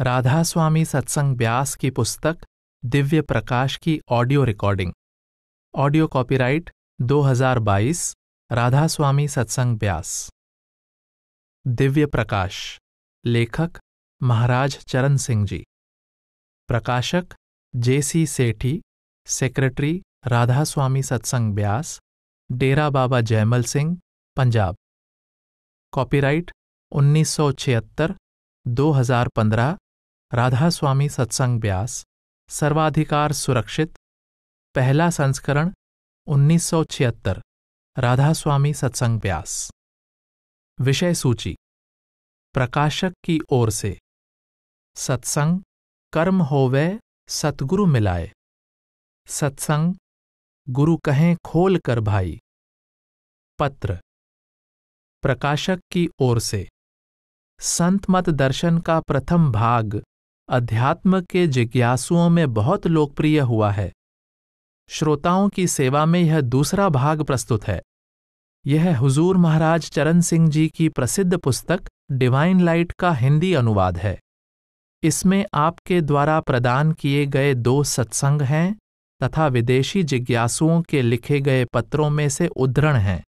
राधा स्वामी सत्संग ब्यास की पुस्तक दिव्य प्रकाश की audio recording audio copyright 2022 Radha Swami Satsang Beas दिव्य प्रकाश लेखक महाराज चरण सिंह जी प्रकाशक जेसी सेठी सेक्रेटरी राधा स्वामी सत्संग ब्यास डेरा बाबा जयमल सिंह पंजाब कॉपीराइट 1976 2015 राधा स्वामी सत्संग ब्यास सर्वाधिकार सुरक्षित पहला संस्करण 1976 राधा स्वामी सत्संग ब्यास विषय सूची प्रकाशक की ओर से सत्संग कर्म होवे सतगुरु मिलाए सत्संग गुरु कहें खोल कर भाई पत्र प्रकाशक की ओर से संत मत दर्शन का प्रथम भाग अध्यात्म के जिज्ञासुओं में बहुत लोकप्रिय हुआ है श्रोताओं की सेवा में यह दूसरा भाग प्रस्तुत है यह हुजूर महाराज चरण सिंह जी की प्रसिद्ध पुस्तक डिवाइन लाइट का हिंदी अनुवाद है इसमें आपके द्वारा प्रदान किए गए दो सत्संग हैं तथा विदेशी जिज्ञासुओं के लिखे गए पत्रों में से उद्धरण हैं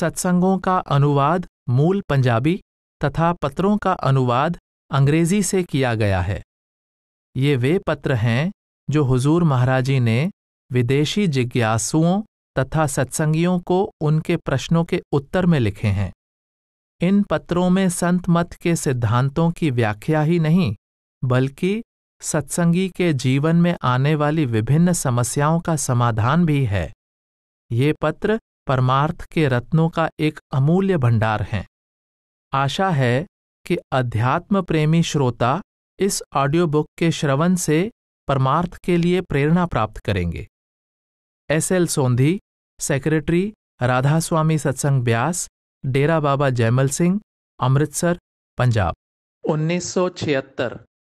सत्संगों का अनुवाद मूल पंजाबी तथा पत्रों का अनुवाद अंग्रेजी से किया गया है ये वे पत्र हैं जो हुजूर महाराजी ने विदेशी जिज्ञासुओं तथा सत्संगियों को उनके प्रश्नों के उत्तर में लिखे हैं इन पत्रों में संत मत के सिद्धांतों की व्याख्या ही नहीं बल्कि सत्संगी के जीवन में आने वाली विभिन्न समस्याओं का समाधान भी है ये पत्र परमार्थ के रत्नों का एक अमूल्य भंडार हैं आशा है कि अध्यात्म प्रेमी श्रोता इस ऑडियो बुक के श्रवण से परमार्थ के लिए प्रेरणा प्राप्त करेंगे S L Sondhi secretary Radha Swami Satsang Beas Dera Baba Jaimal Singh Amritsar Punjab 1976